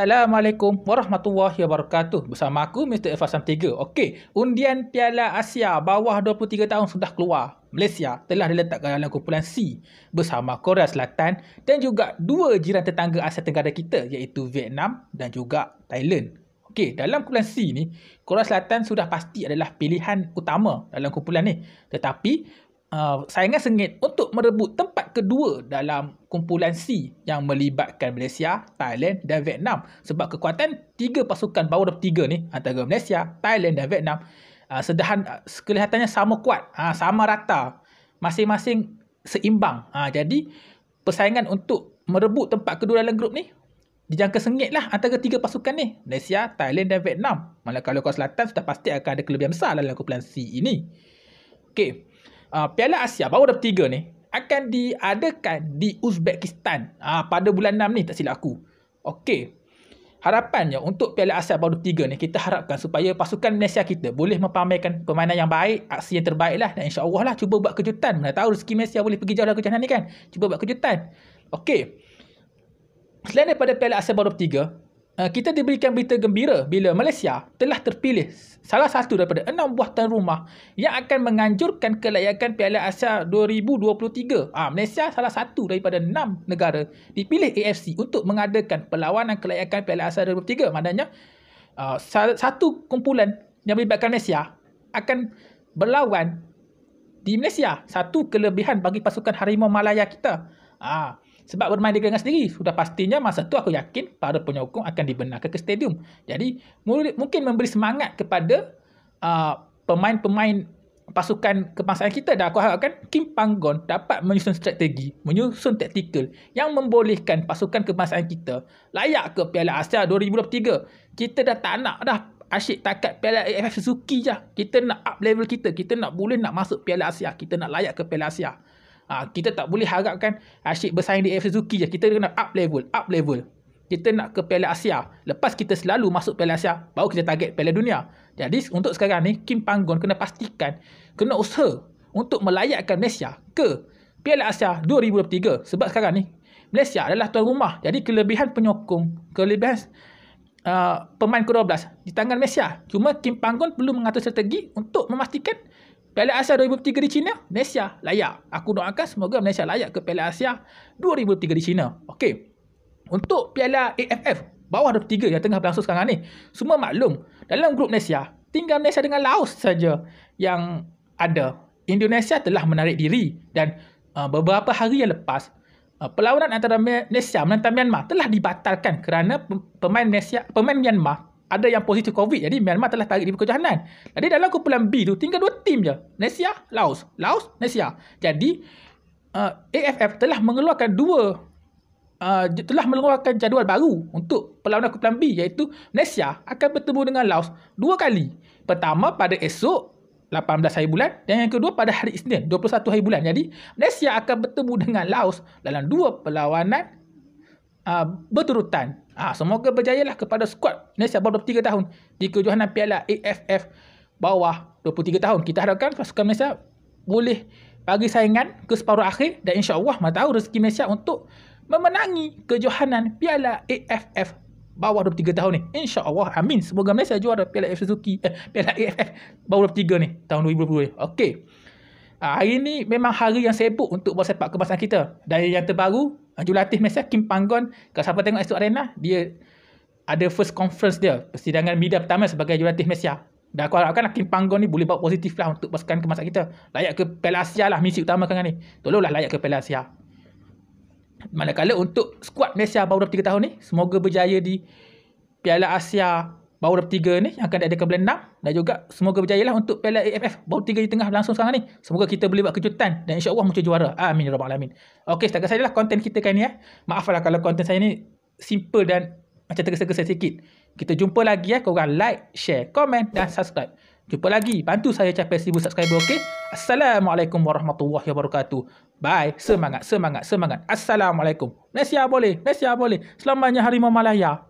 Assalamualaikum warahmatullahi wabarakatuh. Bersama aku Mr. Fasam 3. Okey, undian Piala Asia bawah 23 tahun sudah keluar. Malaysia telah diletakkan dalam kumpulan C bersama Korea Selatan dan juga dua jiran tetangga Asia Tenggara kita iaitu Vietnam dan juga Thailand. Okey, dalam kumpulan C ni, Korea Selatan sudah pasti adalah pilihan utama dalam kumpulan ni. Tetapi Ah, saingan sengit untuk merebut tempat kedua dalam kumpulan C yang melibatkan Malaysia, Thailand dan Vietnam sebab kekuatan tiga pasukan bawah up tiga ni antara Malaysia, Thailand dan Vietnam uh, sedahan uh, kelihatannya sama kuat, uh, sama rata, masing-masing seimbang. Uh, jadi persaingan untuk merebut tempat kedua dalam grup ni dijangka sengit lah antara tiga pasukan ni Malaysia, Thailand dan Vietnam. Malah kalau Korea Selatan sudah pasti akan ada kelebihan besar dalam kumpulan C ini. Okey, uh, Piala Asia baru dah tiga ni akan diadakan di Uzbekistan uh, pada bulan 6 ni tak silap aku. Okey. Harapannya untuk Piala Asia baru tiga ni kita harapkan supaya pasukan Malaysia kita boleh mempamerkan permainan yang baik, aksi yang terbaik lah dan insyaAllah lah cuba buat kejutan. Mana tahu rezeki Malaysia boleh pergi jauh lagi kejutan ni kan. Cuba buat kejutan. Okey. Selain daripada Piala Asia baru tiga, Eh, kita diberikan berita gembira bila Malaysia telah terpilih salah satu daripada enam buah tuan rumah yang akan menganjurkan kelayakan Piala Asia 2023. Ah, Malaysia salah satu daripada enam negara dipilih AFC untuk mengadakan perlawanan kelayakan Piala Asia 2023. Maknanya, ah, satu kumpulan yang melibatkan Malaysia akan berlawan di Malaysia. Satu kelebihan bagi pasukan Harimau Malaya kita. Ah, sebab bermain dengan sendiri, sudah pastinya masa tu aku yakin para penyokong akan dibenarkan ke stadium. Jadi mungkin memberi semangat kepada uh, pemain-pemain pasukan kebangsaan kita dan aku harapkan Kim Panggon dapat menyusun strategi, menyusun taktikal yang membolehkan pasukan kebangsaan kita layak ke Piala Asia 2023. Kita dah tak nak dah asyik takat Piala AFF Suzuki je. Kita nak up level kita, kita nak boleh nak masuk Piala Asia, kita nak layak ke Piala Asia. Ha, kita tak boleh harapkan asyik bersaing di AFC Suzuki je. Kita kena up level, up level. Kita nak ke Piala Asia. Lepas kita selalu masuk Piala Asia, baru kita target Piala Dunia. Jadi untuk sekarang ni, Kim Panggon kena pastikan, kena usaha untuk melayakkan Malaysia ke Piala Asia 2023. Sebab sekarang ni, Malaysia adalah tuan rumah. Jadi kelebihan penyokong, kelebihan uh, pemain ke-12 di tangan Malaysia. Cuma Kim Panggon perlu mengatur strategi untuk memastikan Piala Asia 2003 di China, Malaysia layak. Aku doakan semoga Malaysia layak ke Piala Asia 2003 di China. Okey. Untuk Piala AFF bawah 23 yang tengah berlangsung sekarang ni, semua maklum dalam grup Malaysia, tinggal Malaysia dengan Laos saja yang ada. Indonesia telah menarik diri dan uh, beberapa hari yang lepas uh, perlawanan antara Malaysia menentang Myanmar telah dibatalkan kerana pemain Malaysia pemain Myanmar ada yang positif COVID. Jadi Myanmar telah tarik di kejahanan. Jadi dalam kumpulan B tu tinggal dua tim je. Malaysia, Laos. Laos, Malaysia. Jadi uh, AFF telah mengeluarkan dua uh, telah mengeluarkan jadual baru untuk perlawanan kumpulan B iaitu Malaysia akan bertemu dengan Laos dua kali. Pertama pada esok 18 hari bulan dan yang kedua pada hari Isnin 21 hari bulan. Jadi Malaysia akan bertemu dengan Laos dalam dua perlawanan uh, berturutan. Uh, semoga berjayalah kepada skuad Malaysia baru 23 tahun di kejohanan piala AFF bawah 23 tahun. Kita harapkan pasukan Malaysia boleh bagi saingan ke separuh akhir dan insya Allah mahu tahu rezeki Malaysia untuk memenangi kejohanan piala AFF bawah 23 tahun ni. Insya Allah, amin. Semoga Malaysia juara piala AFF Suzuki, eh, piala AFF bawah 23 ni tahun 2020. Okey. Uh, hari ni memang hari yang sibuk untuk bola sepak kebangsaan kita. Dan yang terbaru, Ah, jurulatih Malaysia Kim Panggon kalau siapa tengok esok arena dia ada first conference dia persidangan media pertama sebagai jurulatih Malaysia dan aku harapkan lah Kim Panggon ni boleh bawa positif lah untuk pasukan kemasan kita layak ke Piala Asia lah misi utama kan ni tolonglah layak ke Piala Asia manakala untuk skuad Malaysia baru 3 tahun ni semoga berjaya di Piala Asia baru dah tiga ni yang akan ada bulan 6 dan juga semoga berjaya lah untuk Piala AFF baru tiga di tengah langsung sekarang ni semoga kita boleh buat kejutan dan insyaAllah muncul juara amin ya rabbal alamin Okey, setakat saya lah konten kita kan ni ya eh. maaf kalau konten saya ni simple dan macam tergesa-gesa sikit kita jumpa lagi ya eh. korang like, share, komen dan subscribe jumpa lagi bantu saya capai 1000 subscriber Okey. Assalamualaikum warahmatullahi wabarakatuh bye semangat semangat semangat Assalamualaikum Malaysia boleh Malaysia boleh selamanya Harimau Malaya